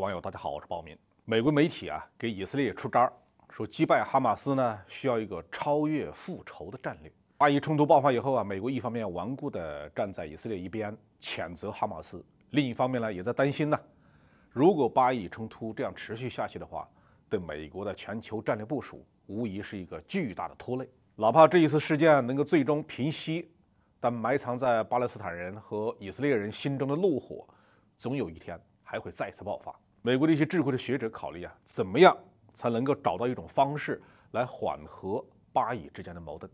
网友，大家好，我是鲍民。美国媒体啊，给以色列出招儿，说击败哈马斯呢，需要一个超越复仇的战略。巴以冲突爆发以后啊，美国一方面顽固地站在以色列一边，谴责哈马斯；另一方面呢，也在担心呢，如果巴以冲突这样持续下去的话，对美国的全球战略部署无疑是一个巨大的拖累。哪怕这一次事件能够最终平息，但埋藏在巴勒斯坦人和以色列人心中的怒火，总有一天还会再次爆发。美国的一些智慧的学者考虑啊，怎么样才能够找到一种方式来缓和巴以之间的矛盾，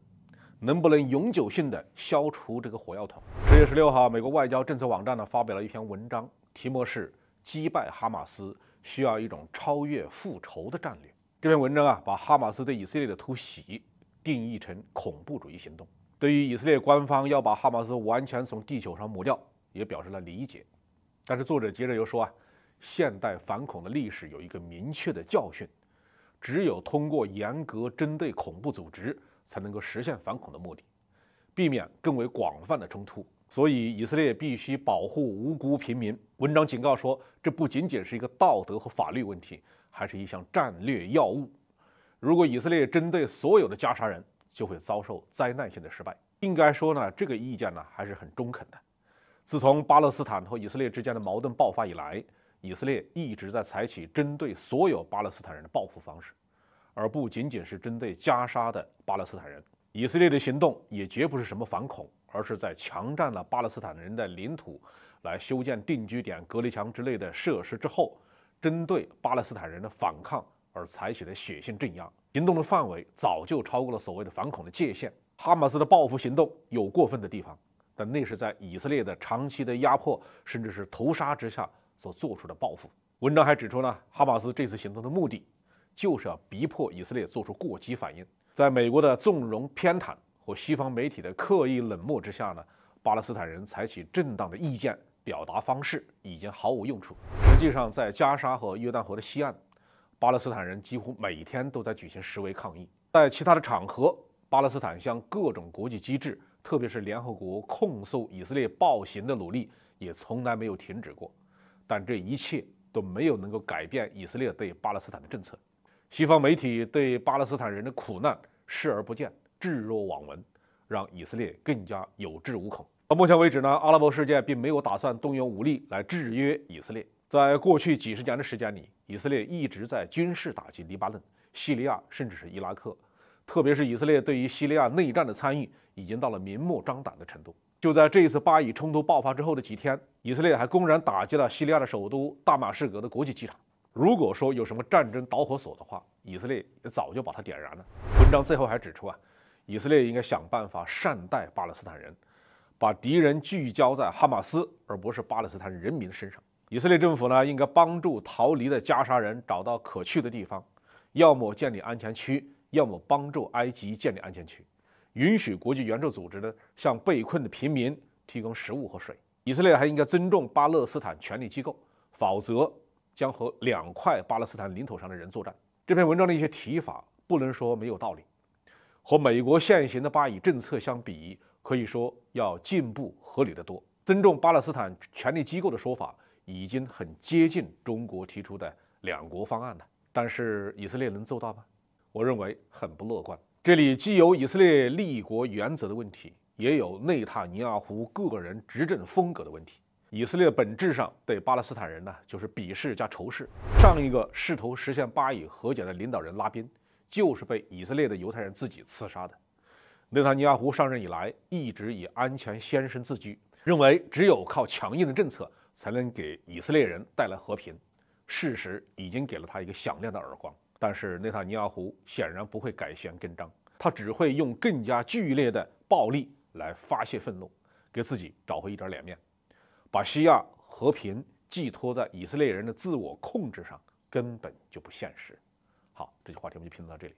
能不能永久性的消除这个火药桶？十月十六号，美国外交政策网站呢发表了一篇文章，题目是《击败哈马斯需要一种超越复仇的战略》。这篇文章啊，把哈马斯对以色列的突袭定义成恐怖主义行动，对于以色列官方要把哈马斯完全从地球上抹掉也表示了理解，但是作者接着又说啊。现代反恐的历史有一个明确的教训：只有通过严格针对恐怖组织，才能够实现反恐的目的，避免更为广泛的冲突。所以，以色列必须保护无辜平民。文章警告说，这不仅仅是一个道德和法律问题，还是一项战略要务。如果以色列针对所有的加沙人，就会遭受灾难性的失败。应该说呢，这个意见呢还是很中肯的。自从巴勒斯坦和以色列之间的矛盾爆发以来，以色列一直在采取针对所有巴勒斯坦人的报复方式，而不仅仅是针对加沙的巴勒斯坦人。以色列的行动也绝不是什么反恐，而是在强占了巴勒斯坦人的领土，来修建定居点、隔离墙之类的设施之后，针对巴勒斯坦人的反抗而采取的血腥镇压。行动的范围早就超过了所谓的反恐的界限。哈马斯的报复行动有过分的地方，但那是在以色列的长期的压迫甚至是屠杀之下。所做出的报复。文章还指出呢，哈马斯这次行动的目的，就是要逼迫以色列做出过激反应。在美国的纵容偏袒和西方媒体的刻意冷漠之下呢，巴勒斯坦人采取正当的意见表达方式已经毫无用处。实际上，在加沙和约旦河的西岸，巴勒斯坦人几乎每天都在举行示威抗议。在其他的场合，巴勒斯坦向各种国际机制，特别是联合国控诉以色列暴行的努力，也从来没有停止过。但这一切都没有能够改变以色列对巴勒斯坦的政策。西方媒体对巴勒斯坦人的苦难视而不见，置若罔闻，让以色列更加有恃无恐。到目前为止呢，阿拉伯世界并没有打算动用武力来制约以色列。在过去几十年的时间里，以色列一直在军事打击黎巴嫩、叙利亚，甚至是伊拉克。特别是以色列对于叙利亚内战的参与，已经到了明目张胆的程度。就在这一次巴以冲突爆发之后的几天，以色列还公然打击了叙利亚的首都大马士革的国际机场。如果说有什么战争导火索的话，以色列也早就把它点燃了。文章最后还指出啊，以色列应该想办法善待巴勒斯坦人，把敌人聚焦在哈马斯而不是巴勒斯坦人民身上。以色列政府呢，应该帮助逃离的加沙人找到可去的地方，要么建立安全区，要么帮助埃及建立安全区。允许国际援助组织呢向被困的平民提供食物和水。以色列还应该尊重巴勒斯坦权力机构，否则将和两块巴勒斯坦领土上的人作战。这篇文章的一些提法不能说没有道理，和美国现行的巴以政策相比，可以说要进步合理的多。尊重巴勒斯坦权力机构的说法已经很接近中国提出的两国方案了，但是以色列能做到吗？我认为很不乐观。这里既有以色列立国原则的问题，也有内塔尼亚胡个人执政风格的问题。以色列本质上对巴勒斯坦人呢，就是鄙视加仇视。上一个试图实现巴以和解的领导人拉宾，就是被以色列的犹太人自己刺杀的。内塔尼亚胡上任以来，一直以“安全先生”自居，认为只有靠强硬的政策才能给以色列人带来和平。事实已经给了他一个响亮的耳光。但是内塔尼亚胡显然不会改弦更张，他只会用更加剧烈的暴力来发泄愤怒，给自己找回一点脸面。把西亚和平寄托在以色列人的自我控制上，根本就不现实。好，这期话题我们就评论到这里。